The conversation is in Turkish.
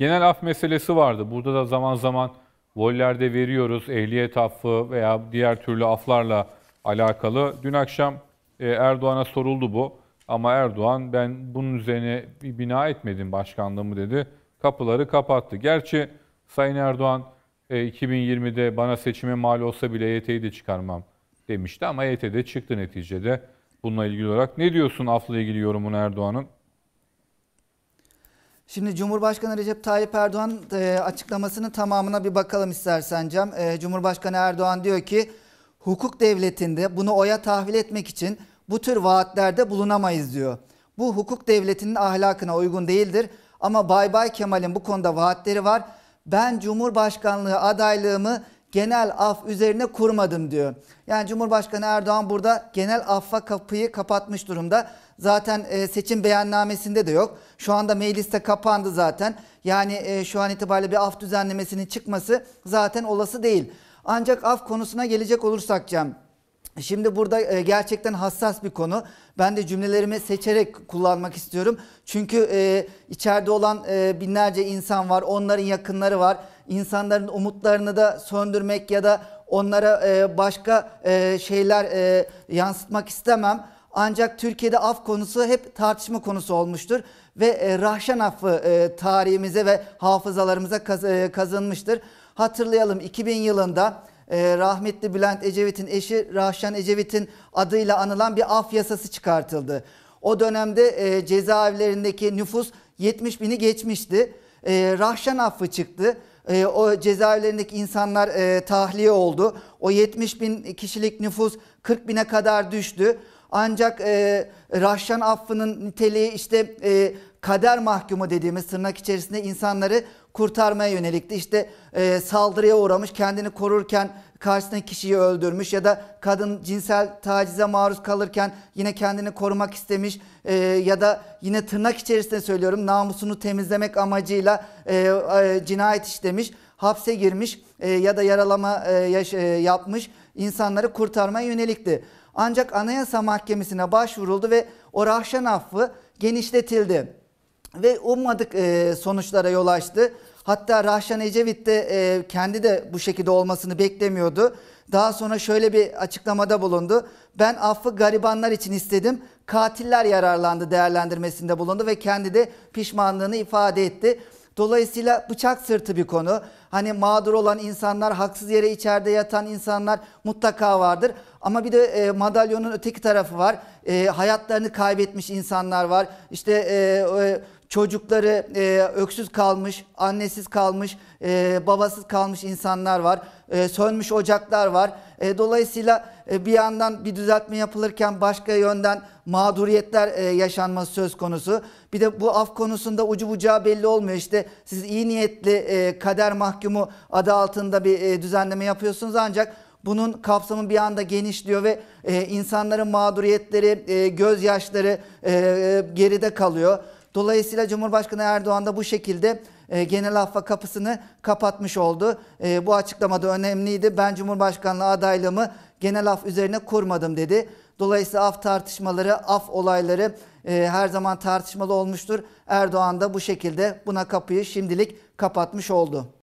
Genel af meselesi vardı. Burada da zaman zaman vollerde veriyoruz ehliyet affı veya diğer türlü aflarla alakalı. Dün akşam e, Erdoğan'a soruldu bu. Ama Erdoğan ben bunun üzerine bir bina etmedim başkanlığımı dedi. Kapıları kapattı. Gerçi Sayın Erdoğan 2020'de e, bana seçime mal olsa bile EYT'yi de çıkarmam demişti ama e de çıktı neticede. Bununla ilgili olarak ne diyorsun afla ilgili yorumun Erdoğan'ın? Şimdi Cumhurbaşkanı Recep Tayyip Erdoğan e, açıklamasının tamamına bir bakalım istersen Cem. E, Cumhurbaşkanı Erdoğan diyor ki hukuk devletinde bunu oya tahvil etmek için bu tür vaatlerde bulunamayız diyor. Bu hukuk devletinin ahlakına uygun değildir ama Bay Bay Kemal'in bu konuda vaatleri var. Ben Cumhurbaşkanlığı adaylığımı genel af üzerine kurmadım diyor. Yani Cumhurbaşkanı Erdoğan burada genel affa kapıyı kapatmış durumda. Zaten e, seçim beyannamesinde de yok. Şu anda mecliste kapandı zaten. Yani e, şu an itibariyle bir af düzenlemesinin çıkması zaten olası değil. Ancak af konusuna gelecek olursak Cem. Şimdi burada e, gerçekten hassas bir konu. Ben de cümlelerimi seçerek kullanmak istiyorum. Çünkü içeride olan binlerce insan var, onların yakınları var insanların umutlarını da söndürmek ya da onlara e, başka e, şeyler e, yansıtmak istemem. Ancak Türkiye'de af konusu hep tartışma konusu olmuştur ve Rahşan affı tarihimize ve hafızalarımıza kazınmıştır. Hatırlayalım 2000 yılında rahmetli Bülent Ecevit'in eşi Rahşan Ecevit'in adıyla anılan bir af yasası çıkartıldı. O dönemde cezaevlerindeki nüfus 70 bini geçmişti e, Rahşan affı çıktı. E, o cezaevlerindeki insanlar e, tahliye oldu. O 70 bin kişilik nüfus 40 bine kadar düştü. Ancak e, Rahşan affının niteliği işte e, kader mahkumu dediğimiz tırnak içerisinde insanları kurtarmaya yönelikti. İşte e, saldırıya uğramış kendini korurken karşısındaki kişiyi öldürmüş ya da kadın cinsel tacize maruz kalırken yine kendini korumak istemiş e, ya da yine tırnak içerisinde söylüyorum namusunu temizlemek amacıyla e, e, cinayet işlemiş hapse girmiş e, ya da yaralama e, yaş, e, yapmış insanları kurtarmaya yönelikti. Ancak Anayasa Mahkemesi'ne başvuruldu ve o rahşan affı genişletildi ve ummadık e, sonuçlara yol açtı. Hatta Rahşan Ecevit de e, kendi de bu şekilde olmasını beklemiyordu. Daha sonra şöyle bir açıklamada bulundu. Ben affı garibanlar için istedim. Katiller yararlandı değerlendirmesinde bulundu ve kendi de pişmanlığını ifade etti. Dolayısıyla bıçak sırtı bir konu. Hani mağdur olan insanlar, haksız yere içeride yatan insanlar mutlaka vardır. Ama bir de e, madalyonun öteki tarafı var. E, hayatlarını kaybetmiş insanlar var. İşte e, e, Çocukları e, öksüz kalmış, annesiz kalmış, e, babasız kalmış insanlar var. E, sönmüş ocaklar var. E, dolayısıyla e, bir yandan bir düzeltme yapılırken başka yönden mağduriyetler e, yaşanması söz konusu. Bir de bu af konusunda ucu bucağı belli olmuyor. İşte siz iyi niyetli e, kader mahkumu adı altında bir e, düzenleme yapıyorsunuz ancak bunun kapsamı bir anda genişliyor ve e, insanların mağduriyetleri, e, gözyaşları e, geride kalıyor. Dolayısıyla Cumhurbaşkanı Erdoğan da bu şekilde e, genel affa kapısını kapatmış oldu. E, bu açıklamada önemliydi. Ben Cumhurbaşkanlığı adaylığımı genel af üzerine kurmadım dedi. Dolayısıyla af tartışmaları, af olayları e, her zaman tartışmalı olmuştur. Erdoğan da bu şekilde buna kapıyı şimdilik kapatmış oldu.